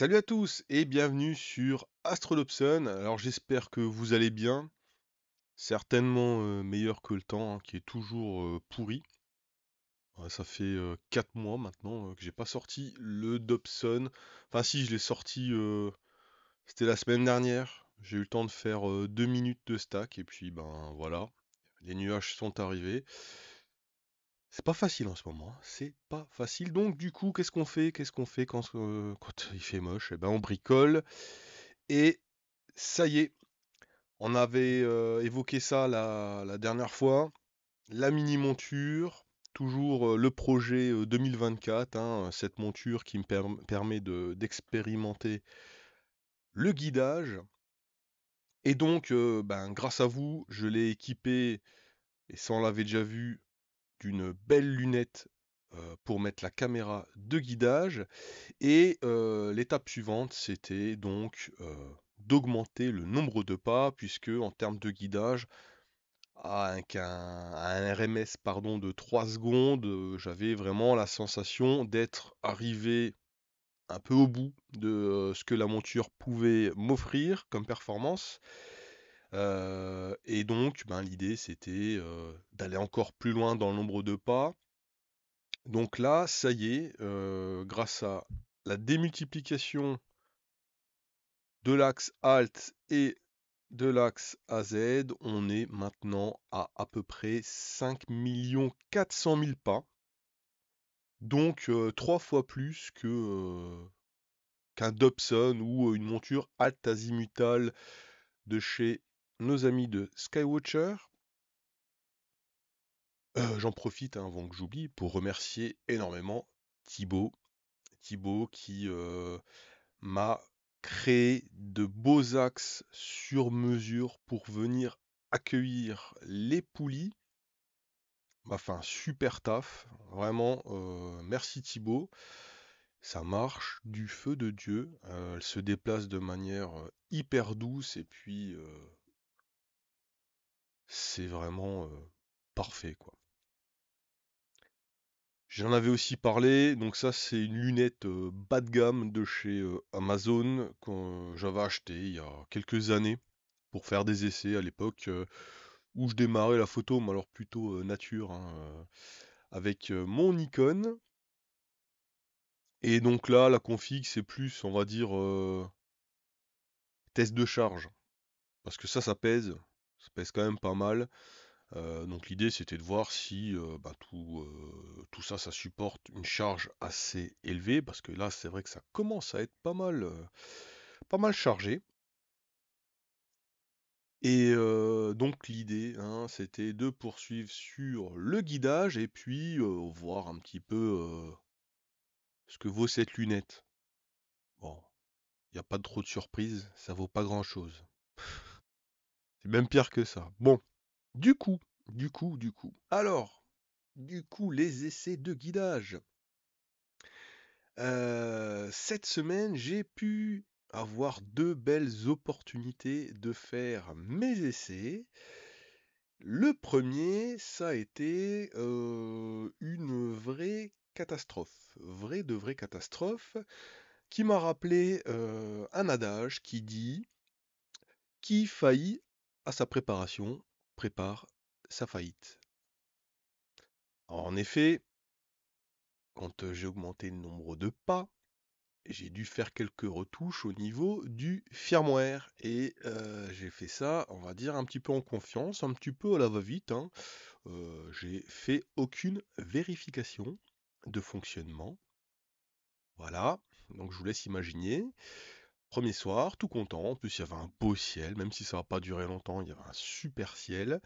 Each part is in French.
Salut à tous et bienvenue sur Dobson, Alors j'espère que vous allez bien. Certainement euh, meilleur que le temps hein, qui est toujours euh, pourri. ça fait 4 euh, mois maintenant que j'ai pas sorti le Dobson. Enfin si je l'ai sorti c'était la semaine dernière. J'ai eu le temps de faire 2 minutes de stack et puis ben voilà. Les nuages sont arrivés. C'est pas facile en ce moment, hein. c'est pas facile. Donc du coup, qu'est-ce qu'on fait Qu'est-ce qu'on fait euh, quand, il fait moche Eh ben on bricole. Et ça y est, on avait euh, évoqué ça la, dernière fois. La mini monture, toujours euh, le projet 2024, hein, cette monture qui me permet d'expérimenter le guidage. Et donc, ben, grâce à vous, je l'ai équipé, et ça on l'avait déjà vu, d'une belle lunette pour mettre la caméra de guidage. Et l'étape suivante, c'était donc d'augmenter le nombre de pas, puisque en termes de guidage, à un, RMS pardon, de 3 secondes, j'avais vraiment la sensation d'être arrivé un peu au bout de ce que la monture pouvait m'offrir comme performance et donc, ben, l'idée, c'était d'aller encore plus loin dans le nombre de pas. Donc là, ça y est, grâce à la démultiplication de l'axe ALT et de l'axe AZ, on est maintenant à à peu près 5 400 000 pas. Donc trois fois plus que qu'un Dobson ou une monture alt de chez nos amis de Skywatcher. Euh, j'en profite hein, avant que j'oublie pour remercier énormément Thibaut. Thibaut qui euh, m'a créé de beaux axes sur mesure pour venir accueillir les poulies. Enfin, super taf. Vraiment, euh, merci Thibaut. Ça marche du feu de Dieu. elle se déplace de manière hyper douce et puis c'est vraiment parfait quoi. J'en avais aussi parlé, donc ça c'est une lunette bas de gamme de chez Amazon que j'avais acheté il y a quelques années pour faire des essais à l'époque où je démarrais la photo, mais alors plutôt nature, hein, avec mon Nikon. Et donc là, la config c'est plus, on va dire, test de charge. Parce que ça, ça pèse ça pèse quand même pas mal. Euh, donc l'idée c'était de voir si euh, bah, euh, tout, ça ça supporte une charge assez élevée parce que là c'est vrai que ça commence à être pas mal pas mal chargé. Et donc l'idée hein, c'était de poursuivre sur le guidage et puis voir un petit peu ce que vaut cette lunette. Bon, il n'y a pas trop de surprises ça vaut pas grand chose même pire que ça. Bon, du coup, du coup, du coup. Alors, du coup, les essais de guidage. Euh, cette semaine, j'ai pu avoir deux belles opportunités de faire mes essais. Le premier, ça a été euh, une vraie catastrophe, vraie de vraie catastrophe, qui m'a rappelé euh, un adage qui dit qui faillit à sa préparation prépare sa faillite. En effet, quand j'ai augmenté le nombre de pas, j'ai dû faire quelques retouches au niveau du firmware. Et j'ai fait ça, on va dire, un petit peu en confiance, un petit peu à la va-vite. Hein. j'ai fait aucune vérification de fonctionnement. Voilà, donc je vous laisse imaginer. Premier soir, tout content. En plus, il y avait un beau ciel, même si ça n'a pas duré longtemps, il y avait un super ciel.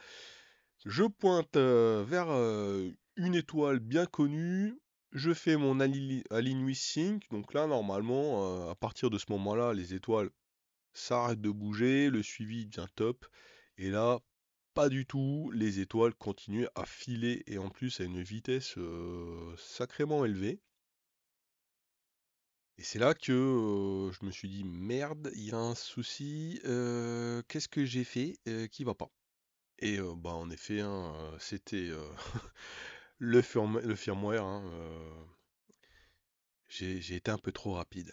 Je pointe euh, vers euh, une étoile bien connue. Je fais mon aligning, Donc là, normalement, euh, à partir de ce moment-là, les étoiles s'arrêtent de bouger, le suivi devient top. Et là, pas du tout. Les étoiles continuent à filer et en plus à une vitesse sacrément élevée. Et c'est là que je me suis dit merde, il y a un souci, qu'est-ce que j'ai fait qui qui va pas Et bah en effet, hein, c'était le, firmware. Hein, j'ai été un peu trop rapide.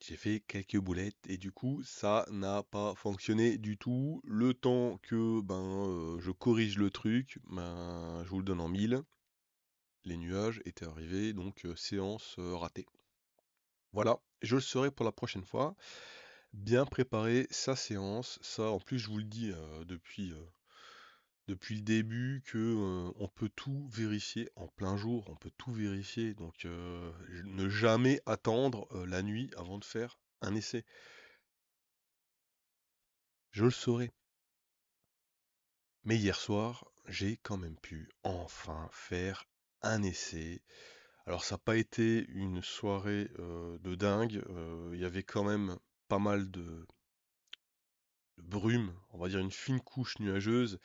J'ai fait quelques boulettes et du coup ça n'a pas fonctionné du tout. Le temps que ben je corrige le truc, ben je vous le donne en mille. Les nuages étaient arrivés, donc séance ratée. Voilà, je le saurai pour la prochaine fois. Bien préparer sa séance, ça en plus je vous le dis euh, depuis, euh, depuis le début que euh, on peut tout vérifier en plein jour, on peut tout vérifier, donc ne jamais attendre la nuit avant de faire un essai. Je le saurai. Mais hier soir, j'ai quand même pu enfin faire un essai alors ça n'a pas été une soirée de dingue, il y avait quand même pas mal de, brume, on va dire une fine couche nuageuse.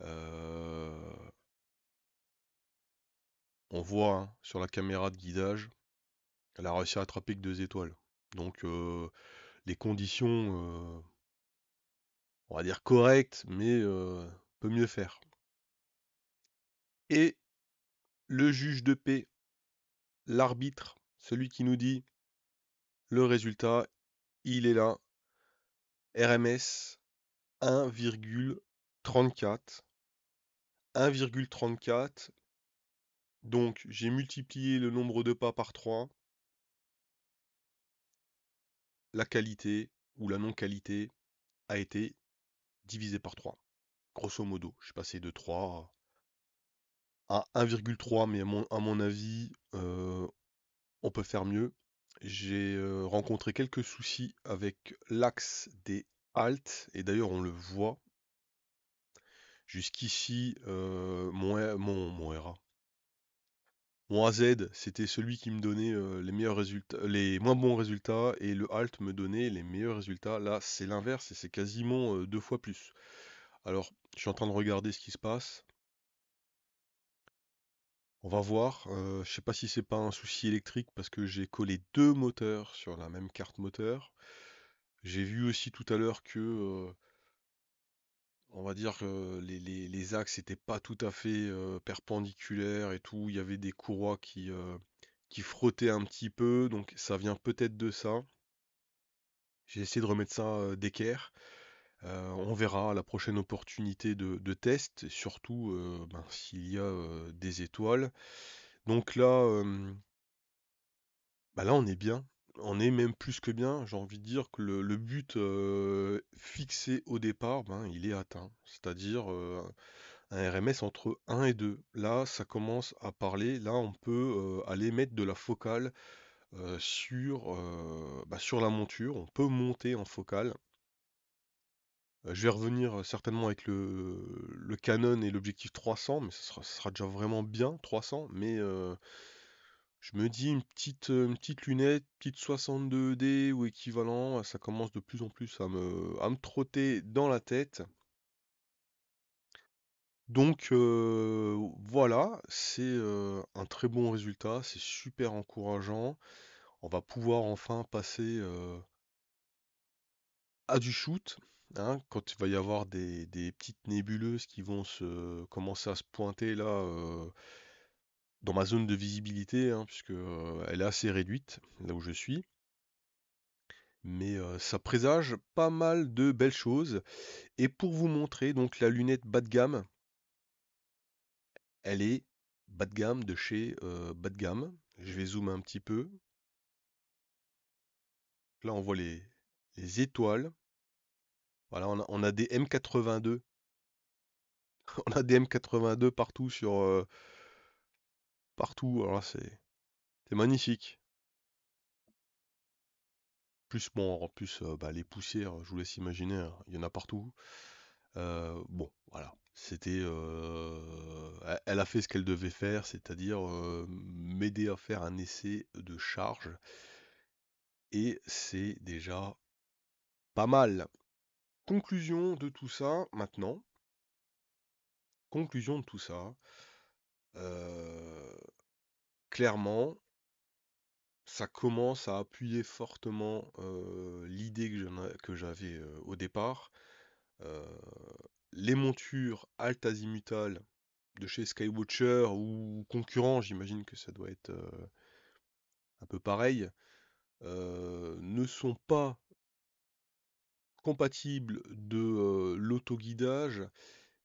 on voit hein, sur la caméra de guidage, elle a réussi à attraper que deux étoiles. Donc les conditions, on va dire correctes, mais peut mieux faire. Et le juge de paix l'arbitre, celui qui nous dit le résultat, il est là. RMS 1,34. 1,34. Donc j'ai multiplié le nombre de pas par 3. La qualité ou la non-qualité a été divisée par 3. Grosso modo, je suis passé de 3 1,3, mais à mon, avis, on peut faire mieux. J'ai rencontré quelques soucis avec l'axe des haltes, et d'ailleurs on le voit. Jusqu'ici, mon, mon, Z Mon AZ, c'était celui qui me donnait les meilleurs résultats, les moins bons résultats, et le halt me donnait les meilleurs résultats. Là, c'est l'inverse, et c'est quasiment deux fois plus. Alors, je suis en train de regarder ce qui se passe. On va voir. je euh, je sais pas si c'est pas un souci électrique parce que j'ai collé deux moteurs sur la même carte moteur. J'ai vu aussi tout à l'heure que euh, on va dire que les, axes n'étaient pas tout à fait euh, perpendiculaires et tout. Il y avait des courroies qui, qui frottaient un petit peu, donc ça vient peut-être de ça. J'ai essayé de remettre ça d'équerre. Euh, on verra la prochaine opportunité de, test, surtout euh, ben, s'il y a euh, des étoiles. Donc là, bah là, on est bien. On est même plus que bien. J'ai envie de dire que le, but fixé au départ, ben, il est atteint. C'est-à-dire un RMS entre 1 et 2. Là, ça commence à parler. Là, on peut aller mettre de la focale sur, bah, sur la monture. On peut monter en focale je vais revenir certainement avec le, Canon et l'objectif 300, mais ce sera, déjà vraiment bien, 300. Mais je me dis une petite, petite lunette, petite 62D ou équivalent, ça commence de plus en plus à me, trotter dans la tête. Donc voilà, c'est un très bon résultat, c'est super encourageant. On va pouvoir enfin passer à du shoot. Hein, quand il va y avoir des, petites nébuleuses qui vont se commencer à se pointer là dans ma zone de visibilité, Puisqu'elle hein, puisque elle est assez réduite là où je suis. Mais ça présage pas mal de belles choses. Et pour vous montrer, donc la lunette bas de gamme, elle est bas de gamme de chez bas de gamme. Je vais zoomer un petit peu. Là on voit les étoiles. Voilà, on a, des M82. on a des M82 partout sur. Euh, partout. Alors c'est. magnifique. Plus, bon, en plus, euh, bah, les poussières, je vous laisse imaginer, hein, il y en a partout. Euh, bon, voilà. C'était. elle a fait ce qu'elle devait faire, c'est-à-dire m'aider à faire un essai de charge. Et c'est déjà pas mal conclusion de tout ça maintenant. Conclusion de tout ça. Euh, clairement, ça commence à appuyer fortement euh, l'idée que j'avais euh, au départ. les montures Altazimutal de chez Skywatcher ou concurrents, j'imagine que ça doit être un peu pareil, ne sont pas compatible de l'autoguidage,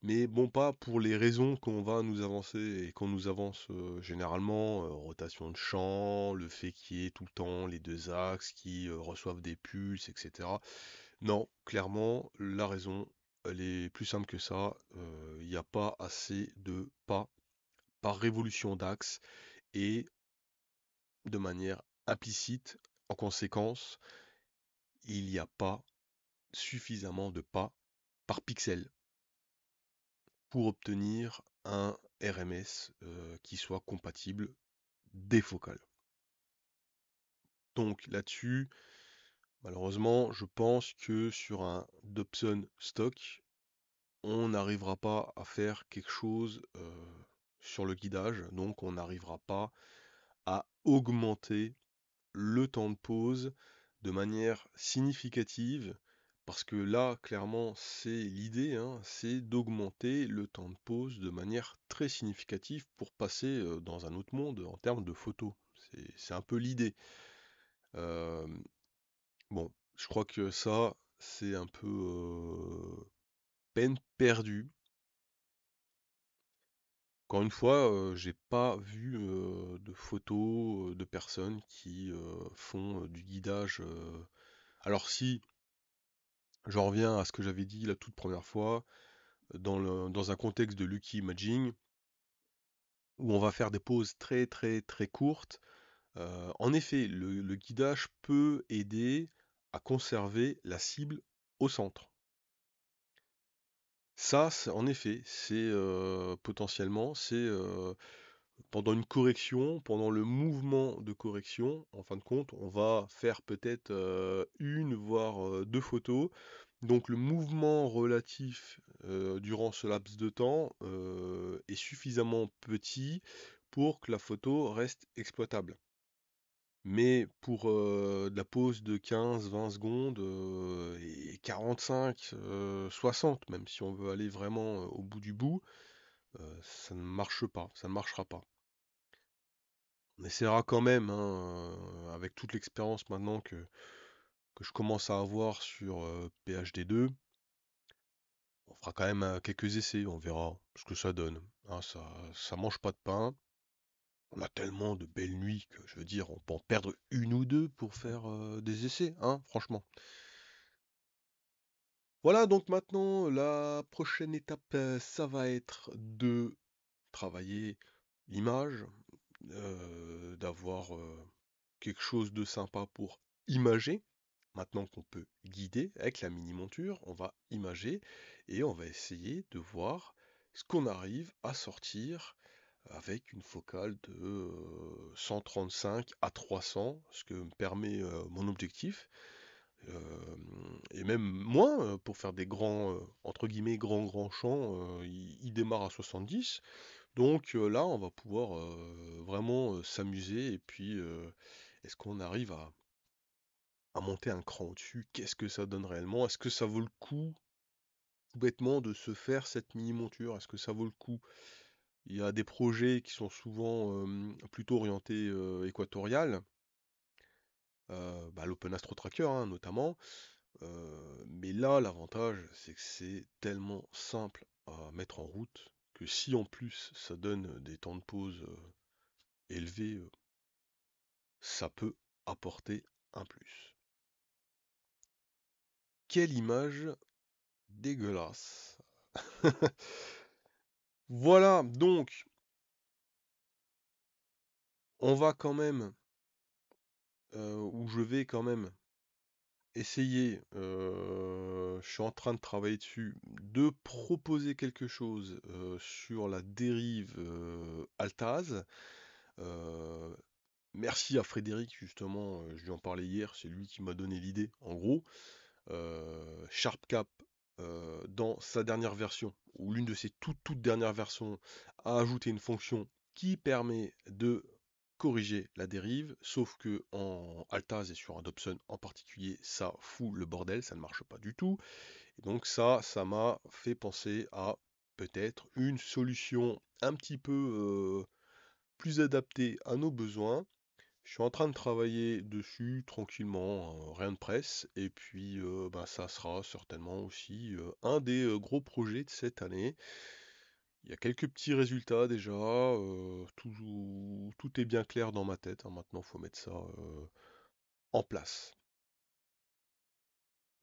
mais bon, pas pour les raisons qu'on va nous avancer et qu'on nous avance généralement, rotation de champ, le fait qu'il y ait tout le temps les deux axes qui reçoivent des pulses, etc. Non, clairement, la raison, elle est plus simple que ça. Il n'y a pas assez de pas par révolution d'axe et de manière implicite, en conséquence, il n'y a pas suffisamment de pas par pixel pour obtenir un RMS euh, qui soit compatible défocal. Donc là-dessus, malheureusement, je pense que sur un Dobson stock, on n'arrivera pas à faire quelque chose euh, sur le guidage, donc on n'arrivera pas à augmenter le temps de pause de manière significative parce que là, clairement, c'est l'idée, hein, c'est d'augmenter le temps de pause de manière très significative pour passer dans un autre monde en termes de photos. C'est un peu l'idée. bon, je crois que ça, c'est un peu peine perdue. Encore une fois, j'ai pas vu de photos de personnes qui font du guidage. alors si, J'en reviens à ce que j'avais dit la toute première fois, dans, un contexte de Lucky Imaging, où on va faire des pauses très très très courtes. en effet, le, guidage peut aider à conserver la cible au centre. Ça, en effet, c'est potentiellement, c'est pendant une correction, pendant le mouvement de correction, en fin de compte, on va faire peut-être euh, une, voire euh, deux photos. Donc le mouvement relatif euh, durant ce laps de temps est suffisamment petit pour que la photo reste exploitable. Mais pour la pause de 15, 20 secondes et 45, 60, même si on veut aller vraiment au bout du bout, ça ne marche pas, ça ne marchera pas. On essaiera quand même, hein, avec toute l'expérience maintenant que, je commence à avoir sur PHD2, on fera quand même quelques essais, on verra ce que ça donne. Hein, ça, ça mange pas de pain. On a tellement de belles nuits que je veux dire, on peut en perdre une ou deux pour faire des essais, hein, franchement. Voilà donc maintenant la prochaine étape, ça va être de travailler l'image, euh, d'avoir euh, quelque chose de sympa pour imager. Maintenant qu'on peut guider avec la mini-monture, on va imager et on va essayer de voir ce qu'on arrive à sortir avec une focale de 135 euh, à 300, ce que me permet mon objectif. et même moins, pour faire des grands, entre guillemets, grands, grands champs, il, démarre à 70. Donc là, on va pouvoir vraiment s'amuser et puis est-ce qu'on arrive à, monter un cran au-dessus Qu'est-ce que ça donne réellement Est-ce que ça vaut le coup tout bêtement de se faire cette mini monture Est-ce que ça vaut le coup Il y a des projets qui sont souvent plutôt orientés équatorial, bah, l'Open Astro Tracker hein, notamment. mais là, l'avantage, c'est que c'est tellement simple à mettre en route que si en plus ça donne des temps de pause euh, élevés, euh, ça peut apporter un plus. Quelle image dégueulasse. voilà, donc, on va quand même, euh, où je vais quand même essayer, je suis en train de travailler dessus, de proposer quelque chose sur la dérive Altaz. merci à Frédéric, justement, je lui en parlais hier, c'est lui qui m'a donné l'idée, en gros. SharpCap, dans sa dernière version, ou l'une de ses toutes, toutes dernières versions, a ajouté une fonction qui permet de corriger la dérive, sauf que en Altaz et sur un en particulier, ça fout le bordel, ça ne marche pas du tout. donc ça, ça m'a fait penser à peut-être une solution un petit peu plus adaptée à nos besoins. Je suis en train de travailler dessus tranquillement, hein, rien de presse, et puis bah, ça sera certainement aussi un des gros projets de cette année. Il y a quelques petits résultats déjà. tout, est bien clair dans ma tête. maintenant hein, Maintenant, faut mettre ça en place.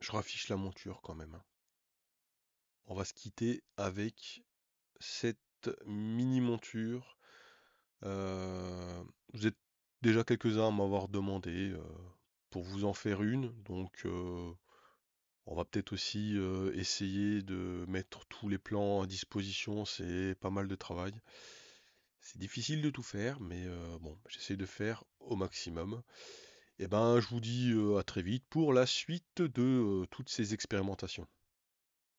Je raffiche la monture quand même. Hein. On va se quitter avec cette mini monture. vous êtes déjà quelques-uns à m'avoir demandé pour vous en faire une. Donc, on va peut-être aussi essayer de mettre tous les plans à disposition, c'est pas mal de travail. C'est difficile de tout faire, mais bon, j'essaie de faire au maximum. Et eh ben, je vous dis à très vite pour la suite de toutes ces expérimentations.